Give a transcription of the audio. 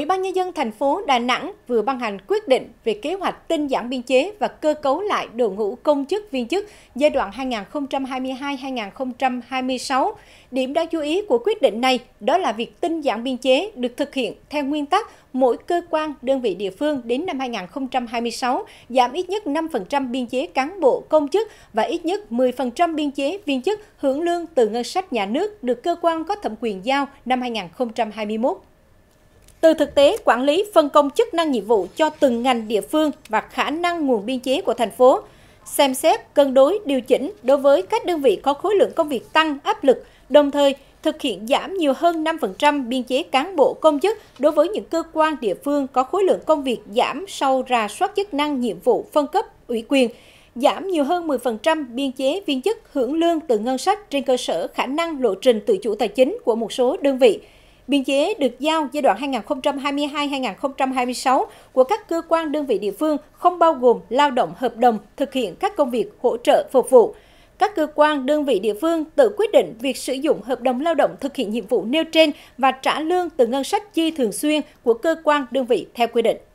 Ủy ban nhân dân thành phố Đà Nẵng vừa ban hành quyết định về kế hoạch tinh giản biên chế và cơ cấu lại đội ngũ công chức viên chức giai đoạn 2022-2026. Điểm đáng chú ý của quyết định này đó là việc tinh giản biên chế được thực hiện theo nguyên tắc mỗi cơ quan, đơn vị địa phương đến năm 2026 giảm ít nhất 5% biên chế cán bộ công chức và ít nhất 10% biên chế viên chức hưởng lương từ ngân sách nhà nước được cơ quan có thẩm quyền giao năm 2021. Từ thực tế, quản lý phân công chức năng nhiệm vụ cho từng ngành địa phương và khả năng nguồn biên chế của thành phố, xem xét, cân đối, điều chỉnh đối với các đơn vị có khối lượng công việc tăng áp lực, đồng thời thực hiện giảm nhiều hơn 5% biên chế cán bộ công chức đối với những cơ quan địa phương có khối lượng công việc giảm sau rà soát chức năng nhiệm vụ phân cấp ủy quyền, giảm nhiều hơn 10% biên chế viên chức hưởng lương từ ngân sách trên cơ sở khả năng lộ trình tự chủ tài chính của một số đơn vị. Biên chế được giao giai đoạn 2022-2026 của các cơ quan đơn vị địa phương không bao gồm lao động hợp đồng thực hiện các công việc hỗ trợ phục vụ. Các cơ quan đơn vị địa phương tự quyết định việc sử dụng hợp đồng lao động thực hiện nhiệm vụ nêu trên và trả lương từ ngân sách chi thường xuyên của cơ quan đơn vị theo quy định.